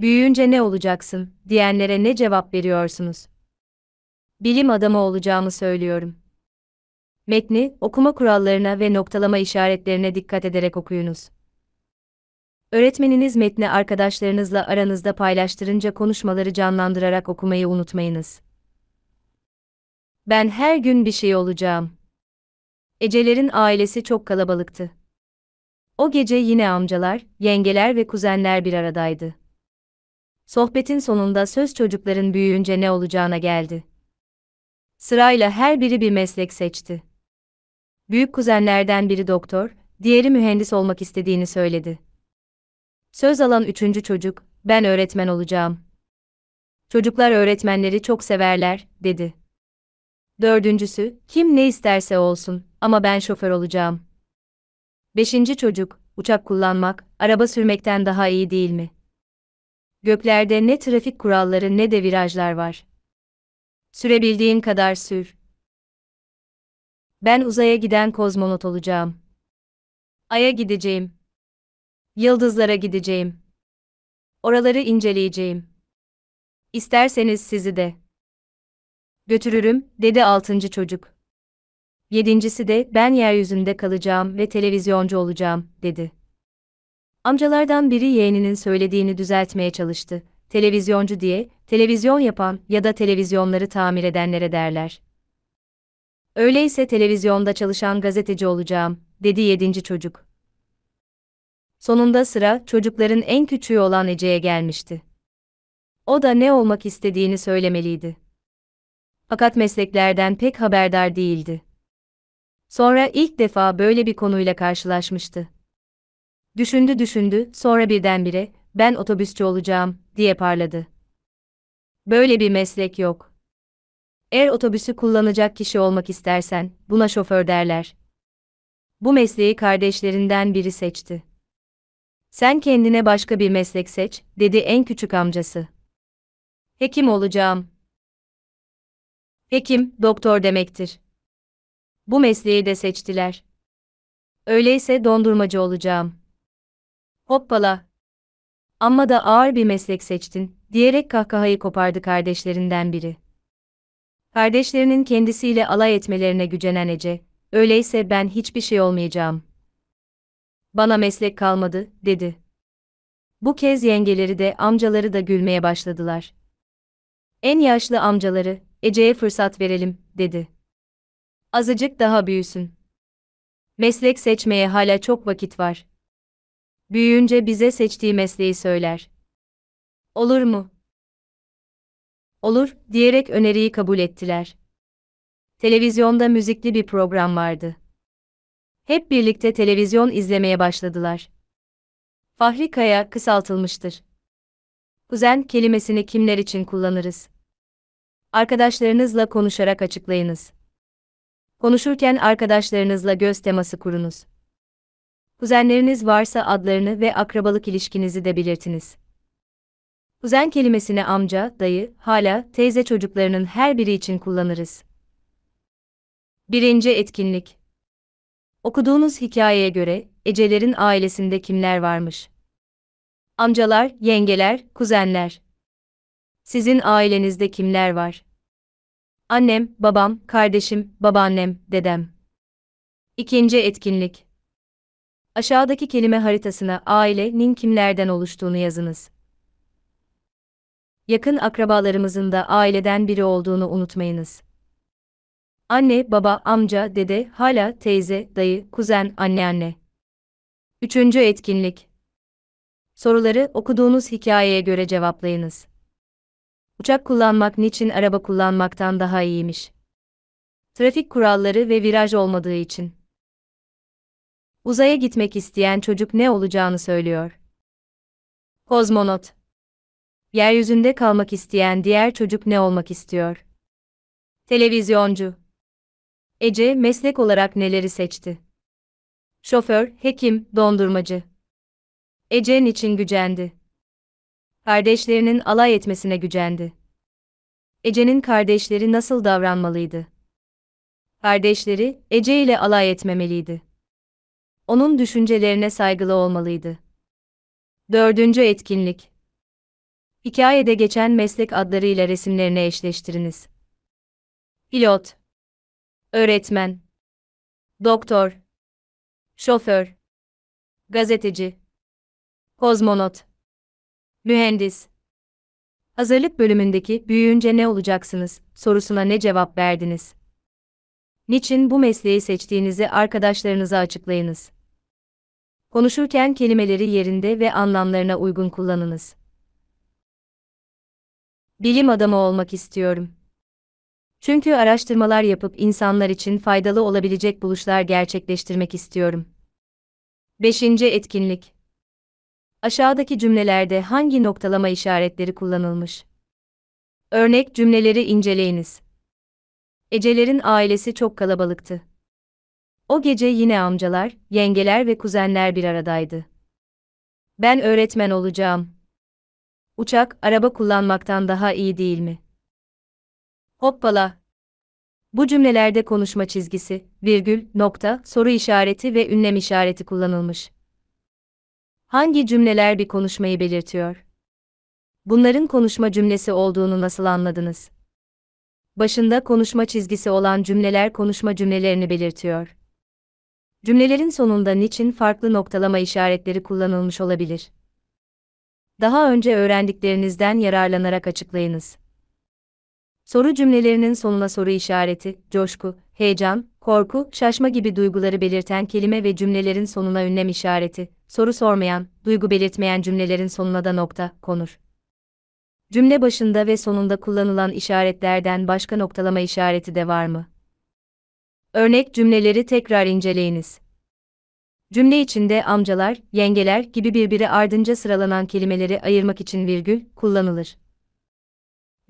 büyüyünce ne olacaksın diyenlere ne cevap veriyorsunuz? Bilim adamı olacağımı söylüyorum. Metni, okuma kurallarına ve noktalama işaretlerine dikkat ederek okuyunuz. Öğretmeniniz metni arkadaşlarınızla aranızda paylaştırınca konuşmaları canlandırarak okumayı unutmayınız. Ben her gün bir şey olacağım. Ece'lerin ailesi çok kalabalıktı. O gece yine amcalar, yengeler ve kuzenler bir aradaydı. Sohbetin sonunda söz çocukların büyüyünce ne olacağına geldi. Sırayla her biri bir meslek seçti. Büyük kuzenlerden biri doktor, diğeri mühendis olmak istediğini söyledi. Söz alan üçüncü çocuk, ben öğretmen olacağım. Çocuklar öğretmenleri çok severler, dedi. Dördüncüsü, kim ne isterse olsun ama ben şoför olacağım. Beşinci çocuk, uçak kullanmak, araba sürmekten daha iyi değil mi?'' Göklerde ne trafik kuralları ne de virajlar var. Sürebildiğin kadar sür. Ben uzaya giden kozmonot olacağım. Ay'a gideceğim. Yıldızlara gideceğim. Oraları inceleyeceğim. İsterseniz sizi de. Götürürüm, dedi altıncı çocuk. Yedincisi de ben yeryüzünde kalacağım ve televizyoncu olacağım, dedi. Amcalardan biri yeğeninin söylediğini düzeltmeye çalıştı. Televizyoncu diye, televizyon yapan ya da televizyonları tamir edenlere derler. Öyleyse televizyonda çalışan gazeteci olacağım, dedi yedinci çocuk. Sonunda sıra çocukların en küçüğü olan Ece'ye gelmişti. O da ne olmak istediğini söylemeliydi. Fakat mesleklerden pek haberdar değildi. Sonra ilk defa böyle bir konuyla karşılaşmıştı. Düşündü düşündü, sonra birdenbire, ben otobüsçü olacağım, diye parladı. Böyle bir meslek yok. Eğer otobüsü kullanacak kişi olmak istersen, buna şoför derler. Bu mesleği kardeşlerinden biri seçti. Sen kendine başka bir meslek seç, dedi en küçük amcası. Hekim olacağım. Hekim, doktor demektir. Bu mesleği de seçtiler. Öyleyse dondurmacı olacağım. Hoppala. Amma da ağır bir meslek seçtin, diyerek kahkahayı kopardı kardeşlerinden biri. Kardeşlerinin kendisiyle alay etmelerine gücenen Ece, öyleyse ben hiçbir şey olmayacağım. Bana meslek kalmadı, dedi. Bu kez yengeleri de amcaları da gülmeye başladılar. En yaşlı amcaları, Ece'ye fırsat verelim, dedi. Azıcık daha büyüsün. Meslek seçmeye hala çok vakit var. Büyüyünce bize seçtiği mesleği söyler. Olur mu? Olur, diyerek öneriyi kabul ettiler. Televizyonda müzikli bir program vardı. Hep birlikte televizyon izlemeye başladılar. Fahri Kaya kısaltılmıştır. Kuzen kelimesini kimler için kullanırız? Arkadaşlarınızla konuşarak açıklayınız. Konuşurken arkadaşlarınızla göz teması kurunuz. Kuzenleriniz varsa adlarını ve akrabalık ilişkinizi de belirtiniz. Kuzen kelimesini amca, dayı, hala, teyze çocuklarının her biri için kullanırız. Birinci etkinlik. Okuduğunuz hikayeye göre Ecelerin ailesinde kimler varmış? Amcalar, yengeler, kuzenler. Sizin ailenizde kimler var? Annem, babam, kardeşim, babaannem, dedem. İkinci etkinlik. Aşağıdaki kelime haritasına ailenin kimlerden oluştuğunu yazınız. Yakın akrabalarımızın da aileden biri olduğunu unutmayınız. Anne, baba, amca, dede, hala, teyze, dayı, kuzen, anneanne. Üçüncü etkinlik. Soruları okuduğunuz hikayeye göre cevaplayınız. Uçak kullanmak niçin araba kullanmaktan daha iyiymiş? Trafik kuralları ve viraj olmadığı için. Uzaya gitmek isteyen çocuk ne olacağını söylüyor. Kozmonot. Yeryüzünde kalmak isteyen diğer çocuk ne olmak istiyor? Televizyoncu. Ece meslek olarak neleri seçti? Şoför, hekim, dondurmacı. Ece'nin için gücendi. Kardeşlerinin alay etmesine gücendi. Ece'nin kardeşleri nasıl davranmalıydı? Kardeşleri, Ece ile alay etmemeliydi onun düşüncelerine saygılı olmalıydı. Dördüncü etkinlik. Hikayede geçen meslek adlarıyla resimlerini eşleştiriniz. Pilot. Öğretmen. Doktor. Şoför. Gazeteci. Kozmonot. Mühendis. Hazırlık bölümündeki büyüyünce ne olacaksınız sorusuna ne cevap verdiniz? Niçin bu mesleği seçtiğinizi arkadaşlarınıza açıklayınız. Konuşurken kelimeleri yerinde ve anlamlarına uygun kullanınız. Bilim adamı olmak istiyorum. Çünkü araştırmalar yapıp insanlar için faydalı olabilecek buluşlar gerçekleştirmek istiyorum. 5. etkinlik. Aşağıdaki cümlelerde hangi noktalama işaretleri kullanılmış? Örnek cümleleri inceleyiniz. Ecelerin ailesi çok kalabalıktı. O gece yine amcalar, yengeler ve kuzenler bir aradaydı. Ben öğretmen olacağım. Uçak, araba kullanmaktan daha iyi değil mi? Hoppala. Bu cümlelerde konuşma çizgisi, virgül, nokta, soru işareti ve ünlem işareti kullanılmış. Hangi cümleler bir konuşmayı belirtiyor? Bunların konuşma cümlesi olduğunu nasıl anladınız? Başında konuşma çizgisi olan cümleler konuşma cümlelerini belirtiyor. Cümlelerin sonunda niçin farklı noktalama işaretleri kullanılmış olabilir? Daha önce öğrendiklerinizden yararlanarak açıklayınız. Soru cümlelerinin sonuna soru işareti, coşku, heyecan, korku, şaşma gibi duyguları belirten kelime ve cümlelerin sonuna ünlem işareti, soru sormayan, duygu belirtmeyen cümlelerin sonuna da nokta konur. Cümle başında ve sonunda kullanılan işaretlerden başka noktalama işareti de var mı? Örnek cümleleri tekrar inceleyiniz. Cümle içinde amcalar, yengeler gibi birbiri ardınca sıralanan kelimeleri ayırmak için virgül kullanılır.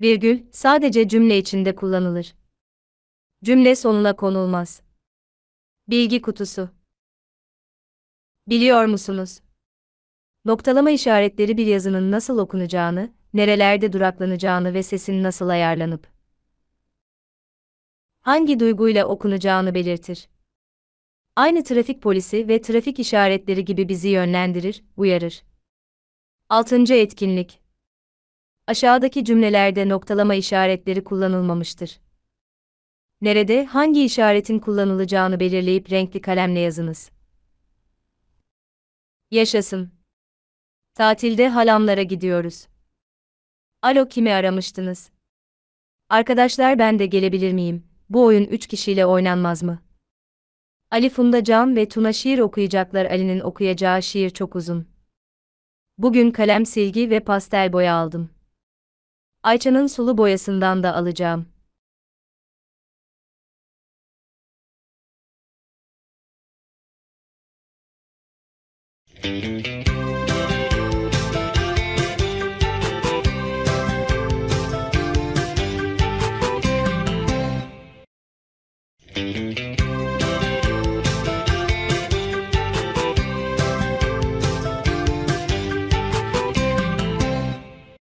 Virgül sadece cümle içinde kullanılır. Cümle sonuna konulmaz. Bilgi kutusu. Biliyor musunuz? Noktalama işaretleri bir yazının nasıl okunacağını, nerelerde duraklanacağını ve sesin nasıl ayarlanıp hangi duyguyla okunacağını belirtir. Aynı trafik polisi ve trafik işaretleri gibi bizi yönlendirir, uyarır. 6. Etkinlik Aşağıdaki cümlelerde noktalama işaretleri kullanılmamıştır. Nerede, hangi işaretin kullanılacağını belirleyip renkli kalemle yazınız. Yaşasın. Tatilde halamlara gidiyoruz. Alo kimi aramıştınız? Arkadaşlar ben de gelebilir miyim? bu oyun üç kişiyle oynanmaz mı? Ali Funda Can ve Tuna şiir okuyacaklar Ali'nin okuyacağı şiir çok uzun. Bugün kalem silgi ve pastel boya aldım. Ayça'nın sulu boyasından da alacağım.